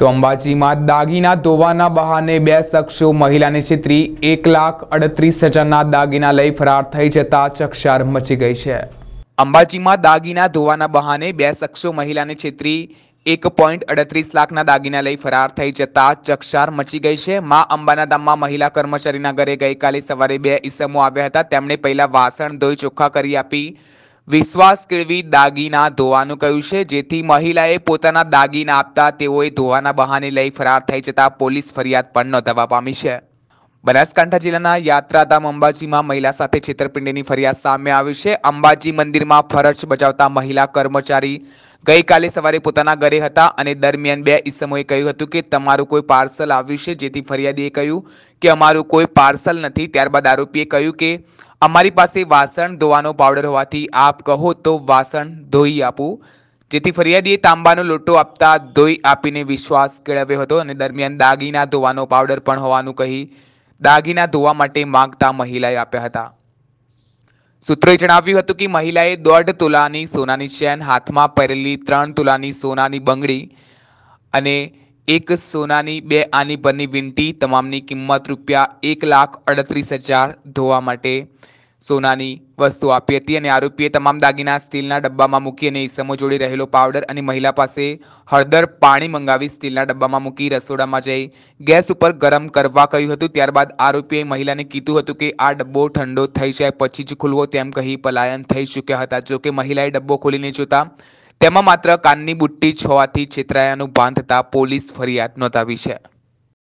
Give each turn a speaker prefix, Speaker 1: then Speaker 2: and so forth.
Speaker 1: તો અંબાજીમાં દાગીના ધોવાના બહાને બે શખ્સો મહિલાને છેતરી એક લાખ અડત્રીસ હજારના દાગીના લઈ ફરાર થઈ જતા ચકચાર મચી ગઈ છે અંબાજીમાં દાગીના ધોવાના બહાને બે શખ્સો મહિલાને છેત્રી એક પોઈન્ટ અડત્રીસ લાખના દાગીના લઈ ફરાર થઈ જતા ચકચાર મચી ગઈ છે મા અંબાના ધામમાં મહિલા કર્મચારીના ઘરે ગઈકાલે સવારે બે ઈસમો આવ્યા હતા તેમણે પહેલા વાસણ ધોઈ ચોખ્ખા કરી આપી વિશ્વાસ કેળવી દાગીના ધોવાનું કહ્યું છે જેથી મહિલાએ પોતાના દાગીના આપતા તેઓએ ધોવાના બહાને લઈ ફરાર થઈ જતા પોલીસ ફરિયાદ પણ નોંધાવા પામી છે બનાસકાંઠા જિલ્લાના યાત્રાધામ અંબાજીમાં મહિલા સાથે છેતરપિંડીની ફરિયાદ સામે આવી છે અંબાજી મંદિરમાં ફરજ બજાવતા મહિલા કર્મચારી ગઈકાલે સવારે પોતાના ઘરે હતા અને દરમિયાન બે ઈસમોએ કહ્યું હતું કે તમારું કોઈ પાર્સલ આવ્યું છે જેથી ફરિયાદીએ કહ્યું કે અમારું કોઈ પાર્સલ નથી ત્યારબાદ આરોપીએ કહ્યું કે અમારી પાસે વાસણ ધોવાનો પાવડર હોવાથી આપ કહો તો વાસણ ધોઈ આપું જેથી ફરિયાદીએ તાંબાનો લોટો આપતા ધોઈ આપીને વિશ્વાસ કેળવ્યો હતો અને દરમિયાન દાગીના ધોવાનો પાવડર પણ હોવાનું કહી દાગીના ધોવા માટે માગતા મહિલાએ આપ્યા હતા સૂત્રોએ જણાવ્યું હતું કે મહિલાએ દોઢ તોલાની સોનાની ચેન હાથમાં પહેરેલી ત્રણ તોલાની સોનાની બંગડી અને એક સોનાની બે આની પરની વીંટી તમામની કિંમત રૂપિયા એક લાખ અડત્રીસ હજાર ધોવા માટે સોનાની વસ્તુ આપી હતી અને આરોપીએ તમામ દાગીના સ્ટીલના ડબ્બામાં મૂકી અને ઈસમો જોડી રહેલો પાવડર અને મહિલા પાસે હળદર પાણી મંગાવી સ્ટીલના ડબ્બામાં મૂકી રસોડામાં જઈ ગેસ ઉપર ગરમ કરવા કહ્યું હતું ત્યારબાદ આરોપીએ મહિલાને કીધું હતું કે આ ડબ્બો ઠંડો થઈ જાય પછી જ ખુલવો તેમ કહી પલાયન થઈ ચૂક્યા હતા જોકે મહિલાએ ડબ્બો ખોલીને જોતા તેમાં માત્ર કાનની બુટ્ટી છોવાથી છેતરાયાનું ભાન થતાં પોલીસ ફરિયાદ નોંધાવી છે